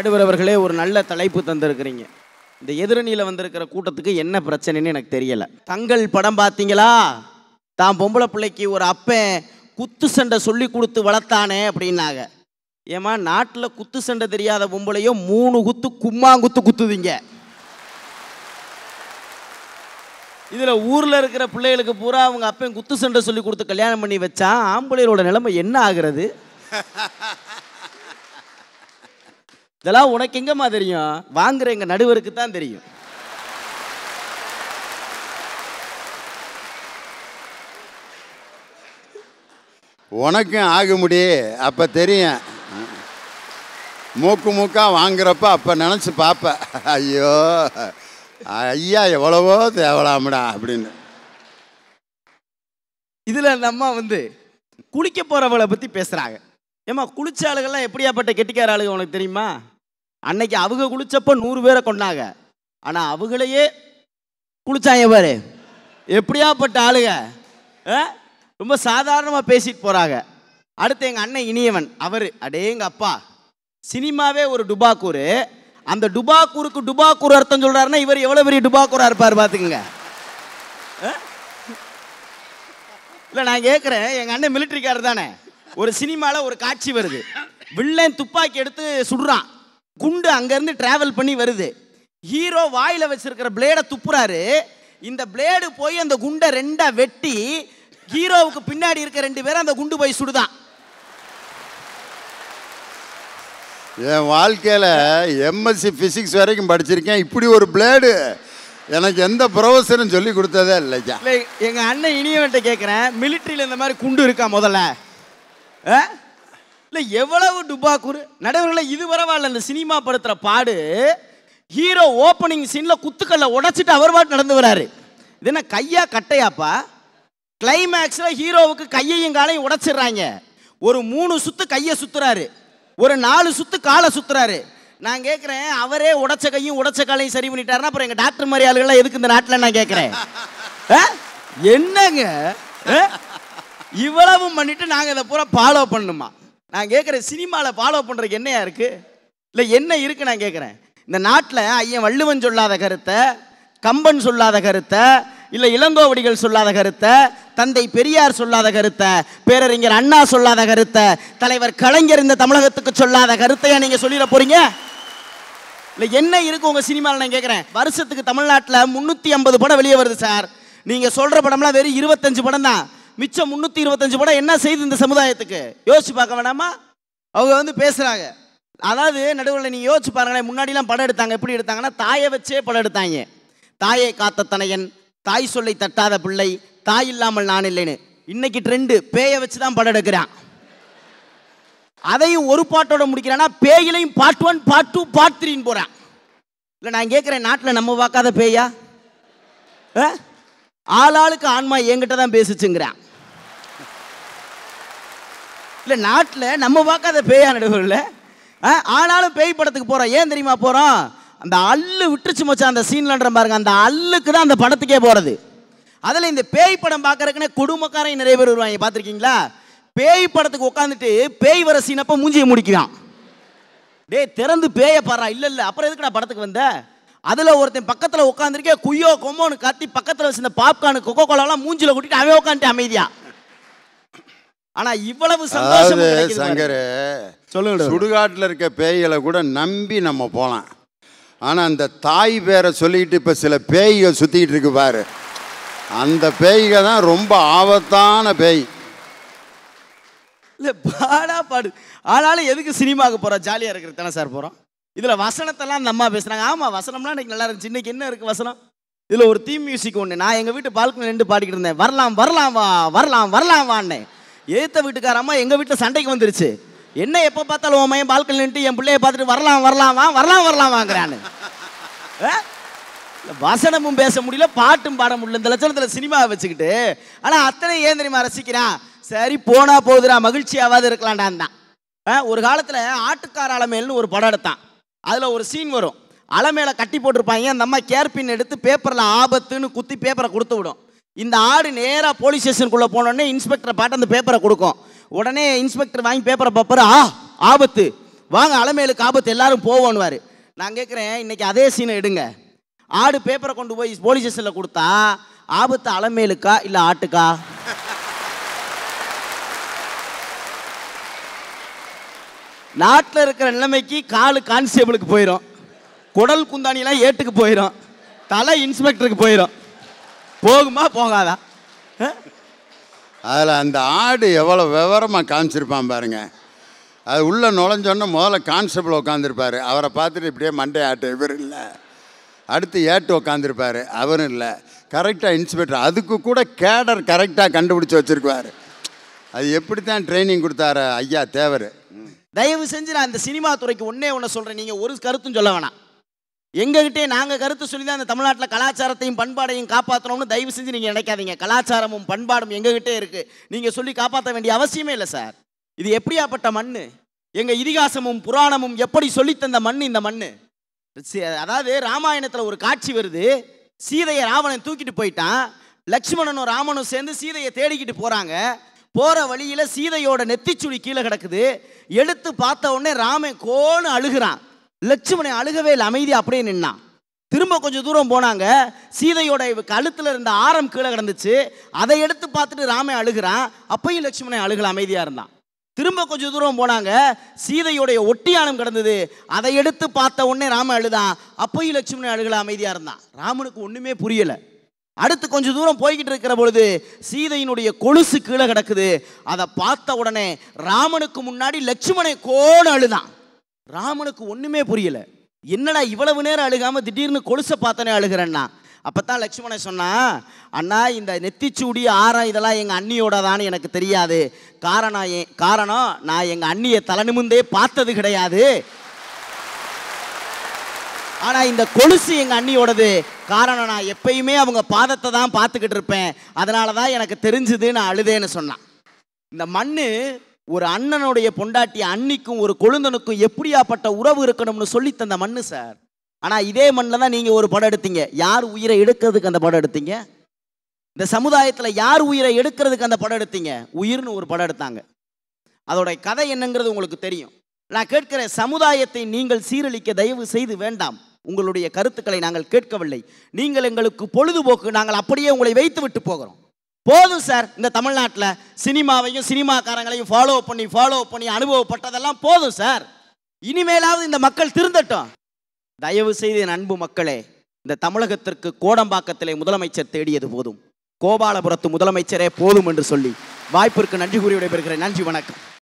நடுவர் அவர்களே ஒரு நல்ல தலைப்பு தந்திருக்கிறீங்க இந்த எதிரணியில் வந்திருக்கிற கூட்டத்துக்கு என்ன பிரச்சனைன்னு எனக்கு தெரியலை தங்கள் படம் பார்த்தீங்களா தான் பொம்பளை பிள்ளைக்கு ஒரு அப்பன் குத்து சண்டை சொல்லி கொடுத்து வளர்த்தானே அப்படின்னாங்க ஏமா நாட்டில் குத்து சண்டை தெரியாத பொம்பளையோ மூணு குத்து கும்மாங்குத்து குத்துதிங்க இதில் ஊரில் இருக்கிற பிள்ளைகளுக்கு பூரா அவங்க அப்பையும் குத்து சண்டை சொல்லி கொடுத்து கல்யாணம் பண்ணி வச்சா ஆம்பளையரோட நிலைமை என்ன ஆகிறது இதெல்லாம் உனக்கு எங்கம்மா தெரியும் வாங்குற எங்கள் நடுவருக்கு தான் தெரியும் உனக்கும் ஆக முடியே அப்போ தெரியும் மூக்கு மூக்கா வாங்குறப்ப அப்போ நினச்சி பார்ப்பேன் ஐயோ ஐயா எவ்வளவோ தேவலாமடா அப்படின்னு இதில் நம்ம வந்து குளிக்க போகிறவளை பற்றி பேசுகிறாங்க ஏமா குளிச்ச ஆளுகள்லாம் எப்படியாப்பட்ட கெட்டிக்கார ஆளுங்க உனக்கு தெரியுமா அன்னைக்கு அவங்க குளிச்சப்போ நூறு பேரை கொண்டாங்க ஆனால் அவங்களையே குளிச்சாங்க பாரு எப்படியாப்பட்ட ஆளுங்க ரொம்ப சாதாரணமாக பேசிட்டு போகிறாங்க அடுத்து எங்கள் அண்ணன் இனியவன் அவர் அடே எங்கள் அப்பா சினிமாவே ஒரு டுபாக்கூர் அந்த டுபாக்கூருக்கு டுபாக்கூர் அர்த்தம் சொல்கிறாருன்னா இவர் எவ்வளோ பெரிய டுபாக்கூராக இருப்பார் பார்த்துக்குங்க இல்லை நான் கேட்குறேன் எங்கள் அண்ணன் மிலிட்ரிக்காரர் தானே ஒரு சினிமாவில் ஒரு காட்சி வருது வில்லன் துப்பாக்கி எடுத்து சுடுறான் குண்டு அங்கேருந்து ட்ராவல் பண்ணி வருது ஹீரோ வாயில் வச்சிருக்கிற பிளேடை துப்புறாரு இந்த பிளேடு போய் அந்த குண்டை ரெண்டாக வெட்டி ஹீரோவுக்கு பின்னாடி இருக்க ரெண்டு பேரும் அந்த குண்டு போய் சுடுதான் என் வாழ்க்கையில் எம்எஸ்சி ஃபிசிக்ஸ் வரைக்கும் படிச்சிருக்கேன் இப்படி ஒரு பிளேடு எனக்கு எந்த ப்ரொஃபஸரும் சொல்லி கொடுத்ததே இல்லை எங்கள் அண்ணன் இனியவன்ட்ட கேட்குறேன் மிலிட்ரியில் இந்த மாதிரி குண்டு இருக்கா முதல்ல இல்லை எவ்வளவு டுபாக்கூர் நடுவர்களை இது பரவாயில்ல இந்த சினிமா படுத்துகிற பாடு ஹீரோ ஓப்பனிங் சீனில் குத்துக்கல்ல உடச்சிட்டு அவர் பாட்டு நடந்து வராரு இது என்ன கையா கட்டையாப்பா கிளைமேக்ஸில் ஹீரோவுக்கு கையையும் காலையும் உடச்சிடுறாங்க ஒரு மூணு சுத்து கையை சுற்றுறாரு ஒரு நாலு சுத்து காலை சுற்றுறாரு நான் கேட்குறேன் அவரே உடச்ச கையும் உடச்ச காலையும் சரி பண்ணிட்டாருன்னா அப்புறம் எங்கள் டாக்டர் மாதிரி ஆளுகள்லாம் எதுக்கு இந்த நாட்டில் நான் கேட்குறேன் என்னங்க இவ்வளவும் பண்ணிவிட்டு நாங்கள் இதை பூரா ஃபாலோ பண்ணணுமா நான் கேட்குறேன் சினிமாவில் ஃபாலோ பண்ணுறதுக்கு என்னையா இருக்குது இல்லை என்ன இருக்குது நான் கேட்குறேன் இந்த நாட்டில் ஐயன் வள்ளுவன் சொல்லாத கருத்தை கம்பன் சொல்லாத கருத்தை இல்லை இளங்கோவடிகள் சொல்லாத கருத்தை தந்தை பெரியார் சொல்லாத கருத்தை பேரறிஞர் அண்ணா சொல்லாத கருத்தை தலைவர் கலைஞர் இந்த தமிழகத்துக்கு சொல்லாத கருத்தையா நீங்கள் சொல்லிட போகிறீங்க இல்லை என்ன இருக்குது உங்கள் சினிமாவில் நான் கேட்குறேன் வருஷத்துக்கு தமிழ்நாட்டில் முந்நூற்றி ஐம்பது படம் வெளியே வருது சார் நீங்கள் சொல்கிற படம்லாம் வெறும் இருபத்தஞ்சு படம் தான் மிச்சம் முந்நூற்றி இருபத்தஞ்சு படம் என்ன செய்யுது இந்த சமுதாயத்துக்கு யோசிச்சு பார்க்க வேணாமா அவங்க வந்து பேசுகிறாங்க அதாவது நடுவில் நீங்கள் யோசிச்சு பாருங்களேன் முன்னாடிலாம் படம் எடுத்தாங்க எப்படி எடுத்தாங்கன்னா தாயை வச்சே படம் எடுத்தாங்க தாயை காத்த தனையன் தாய் சொல்லை தட்டாத பிள்ளை தாய் இல்லாமல் நான் இல்லைன்னு இன்னைக்கு ட்ரெண்டு பேயை வச்சு தான் படம் எடுக்கிறான் அதையும் ஒரு பாட்டோட முடிக்கிறான்னா பேயிலையும் part one part two part த்ரீன்னு போகிறான் இல்லை நான் கேட்குறேன் நாட்டில் நம்ம பார்க்காத பேயா ஆளாளுக்கு ஆன்மா என்கிட்ட தான் பேசிச்சுங்கிறேன் இல்லை நாட்டில் நம்ம பார்க்காத பேயா நடுவில் ஆனாலும் பேய் படத்துக்கு போகிறோம் ஏன் தெரியுமா போகிறோம் அந்த அல்லு விட்டுருச்சு மச்சான் அந்த சீன்லன்ற பாருங்க அந்த அல்லுக்கு தான் அந்த படத்துக்கே போகிறது அதில் இந்த பேய் படம் பார்க்குறக்குன்னே குடும்பக்காரையும் நிறைய பேர் வருவாங்க பார்த்துருக்கீங்களா பேய் படத்துக்கு உட்காந்துட்டு பேய் வர சீனப்போ மூஞ்சியை முடிக்கிறான் டே திறந்து பேயை பாடுறா இல்லை இல்லை அப்புறம் எதுக்கு நான் படத்துக்கு வந்தேன் அதில் ஒருத்தன் பக்கத்தில் உட்காந்துருக்கே குய்யோ கொம்போன்னு கத்தி பக்கத்தில் வச்சிருந்த பாப்கார்னு கொக்கோ கோலாலாம் மூஞ்சியில் கூட்டிகிட்டு அவன் உட்காந்துட்டு அமைதியாக ஆனா இவ்வளவு சந்தோஷம் சங்கர் சொல்லுங்க சுடுகாட்டில் இருக்க பேய்களை கூட நம்பி நம்ம போகலாம் ஆனா அந்த தாய் பேரை சொல்லிட்டு இப்போ சில பேய்கள் சுற்றிக்கிட்டு இருக்கு பாரு அந்த பேய்க தான் ரொம்ப ஆபத்தான பேய் இல்லை பாடா பாடு ஆனாலும் எதுக்கு சினிமாவுக்கு போகிறோம் ஜாலியாக இருக்கிறது தானே சார் போகிறோம் இதில் வசனத்தெல்லாம் அந்த அம்மா பேசுகிறாங்க ஆமாம் வசனம்லாம் இன்னைக்கு நல்லா இருந்துச்சு இன்னைக்கு என்ன இருக்குது வசனம் இதில் ஒரு தீம் மியூசிக் ஒன்று நான் எங்கள் வீட்டு பால்கனி ரெண்டு பாடிக்கிட்டு இருந்தேன் வரலாம் வரலாம் வா வரலாம் வரலாம் வான்னேன் எதிர்த்த வீட்டுக்கார அம்மா எங்கள் வீட்டில் சண்டைக்கு வந்துருச்சு என்ன எப்போ பார்த்தாலும் உன் மையன் பால்கனி நின்று என் பிள்ளைய பார்த்துட்டு வரலாம் வரலாம் வா வரலாம் வரலாம் வாங்குறான்னு வசனமும் பேச முடியல பாட்டும் பாட முடியல இந்த லட்சணத்தில் சினிமாவை வச்சுக்கிட்டு ஆனால் அத்தனை ஏன் தெரியுமா ரசிக்கிறான் சரி போனா போகுதுரா மகிழ்ச்சியாவது இருக்கலாண்டான் தான் ஒரு காலத்தில் ஆட்டுக்கார அலமேல்னு ஒரு படம் எடுத்தான் அதில் ஒரு சீன் வரும் அலமேல கட்டி போட்டிருப்பாங்க அந்த அம்மா கேர்பின் எடுத்து பேப்பரில் ஆபத்துன்னு குத்தி பேப்பரை கொடுத்து விடும் இந்த ஆடு நேராக போலீஸ் ஸ்டேஷனுக்குள்ளே போனோடனே இன்ஸ்பெக்டரை பாட்டு அந்த பேப்பரை கொடுக்கும் உடனே இன்ஸ்பெக்டர் வாங்கி பேப்பரை பார்ப்பார் ஆ ஆபத்து வாங்க அலமேலுக்கு ஆபத்து எல்லாரும் வார் நான் கேட்குறேன் இன்றைக்கி அதே சீனை எடுங்க ஆடு பேப்பரை கொண்டு போய் போலீஸ் ஸ்டேஷனில் கொடுத்தா ஆபத்து அலமேலுக்கா இல்லை ஆட்டுக்கா நாட்டில் இருக்கிற நிலைமைக்கு காலு கான்ஸ்டேபிளுக்கு போயிடும் குடல் குந்தாணிலாம் ஏட்டுக்கு போயிடும் தலை இன்ஸ்பெக்டருக்கு போயிடும் போகுமா போகாதா அதில் அந்த ஆடு எவ்வளோ விவரமாக காமிச்சிருப்பான் பாருங்க அது உள்ளே நுழைஞ்சோன்னு முதல்ல கான்ஸ்டபிள் உட்காந்துருப்பார் அவரை பார்த்துட்டு இப்படியே மண்டே ஆட்டு இவர் இல்லை அடுத்து ஏட்டு உட்காந்துருப்பார் அவரும் இல்லை கரெக்டாக இன்ஸ்பெக்டர் அதுக்கு கூட கேடர் கரெக்டாக கண்டுபிடிச்சி வச்சுருக்குவார் அது எப்படி தான் ட்ரைனிங் கொடுத்தாரு ஐயா தேவர் தயவு செஞ்சு நான் இந்த சினிமா துறைக்கு ஒன்றே ஒன்று சொல்கிறேன் நீங்கள் ஒரு கருத்தும் சொல்ல வேணாம் எங்ககிட்டே நாங்கள் கருத்து சொல்லி தான் அந்த தமிழ்நாட்டில் கலாச்சாரத்தையும் பண்பாடையும் காப்பாற்றணும்னு தயவு செஞ்சு நீங்கள் நினைக்காதீங்க கலாச்சாரமும் பண்பாடும் எங்ககிட்டே இருக்குது நீங்கள் சொல்லி காப்பாற்ற வேண்டிய அவசியமே இல்லை சார் இது எப்படியாப்பட்ட மண் எங்கள் இதிகாசமும் புராணமும் எப்படி சொல்லித்தந்த மண் இந்த மண் அதாவது ராமாயணத்தில் ஒரு காட்சி வருது சீதையை ராவணன் தூக்கிட்டு போயிட்டான் லக்ஷ்மணனும் ராமனும் சேர்ந்து சீதையை தேடிக்கிட்டு போகிறாங்க போகிற வழியில் சீதையோட நெத்திச்சுடி கீழே கிடக்குது எடுத்து பார்த்த உடனே ராமன் கோன்னு அழுகிறான் லட்சுமணன் அழுகவே இல்லை அமைதி அப்படியே நின்னான் திரும்ப கொஞ்சம் தூரம் போனாங்க சீதையோட கழுத்தில் இருந்த ஆரம் கீழே கிடந்துச்சு அதை எடுத்து பார்த்துட்டு ராமே அழுகிறான் அப்பையும் லட்சுமணன் அழுகல அமைதியாக இருந்தான் திரும்ப கொஞ்சம் தூரம் போனாங்க சீதையோடைய ஒட்டியானம் கிடந்தது அதை எடுத்து பார்த்த உடனே ராம அழுதான் அப்பையும் லட்சுமணன் அழுகல அமைதியாக இருந்தான் ராமனுக்கு ஒன்றுமே புரியலை அடுத்து கொஞ்ச தூரம் போய்கிட்டு இருக்கிற பொழுது சீதையினுடைய கொலுசு கீழே கிடக்குது அதை பார்த்த உடனே ராமனுக்கு முன்னாடி லட்சுமணை கோன்னு அழுதான் ராமனுக்கு ஒன்றுமே புரியல என்னடா இவ்வளவு நேரம் அழுகாமல் திடீர்னு கொலுசை பார்த்தனே அழுகிறேன்னா அப்போ தான் லட்சுமணை சொன்னா அண்ணா இந்த நெத்திச்சூடி ஆரம் இதெல்லாம் எங்கள் அண்ணியோட தான் எனக்கு தெரியாது காரணம் என் காரணம் நான் எங்கள் அண்ணியை தலை நிமிந்தே பார்த்தது கிடையாது ஆனால் இந்த கொலுசு எங்கள் அண்ணியோடது காரணம் நான் எப்பயுமே அவங்க பாதத்தை தான் பார்த்துக்கிட்டு இருப்பேன் அதனால தான் எனக்கு தெரிஞ்சுது நான் அழுதேன்னு சொன்னான் இந்த மண்ணு ஒரு அண்ணனுடைய பொண்டாட்டி அன்னிக்கும் ஒரு கொழுந்தனுக்கும் எப்படியாப்பட்ட உறவு இருக்கணும்னு சொல்லி தந்த மண்ணு சார் ஆனால் இதே மண்ணில் தான் நீங்கள் ஒரு படம் எடுத்தீங்க யார் உயிரை எடுக்கிறதுக்கு அந்த படம் எடுத்தீங்க இந்த சமுதாயத்தில் யார் உயிரை எடுக்கிறதுக்கு அந்த படம் எடுத்தீங்க உயிர்னு ஒரு படம் எடுத்தாங்க அதோடைய கதை என்னங்கிறது உங்களுக்கு தெரியும் நான் கேட்கிற சமுதாயத்தை நீங்கள் சீரழிக்க தயவு செய்து வேண்டாம் உங்களுடைய கருத்துக்களை நாங்கள் கேட்கவில்லை நீங்கள் எங்களுக்கு பொழுதுபோக்கு நாங்கள் அப்படியே உங்களை வைத்து விட்டு போகிறோம் போதும் சார் இந்த தமிழ்நாட்டில் சினிமாவையும் சினிமாக்காரங்களையும் ஃபாலோ பண்ணி ஃபாலோ பண்ணி அனுபவப்பட்டதெல்லாம் போதும் சார் இனிமேலாவது இந்த மக்கள் திருந்தட்டும் தயவு செய்து என் அன்பு மக்களே இந்த தமிழகத்திற்கு கோடம்பாக்கத்திலே முதலமைச்சர் தேடியது போதும் கோபாலபுரத்து முதலமைச்சரே போதும் என்று சொல்லி வாய்ப்பிற்கு நன்றி கூறி விடைபெறுகிறேன் நன்றி வணக்கம்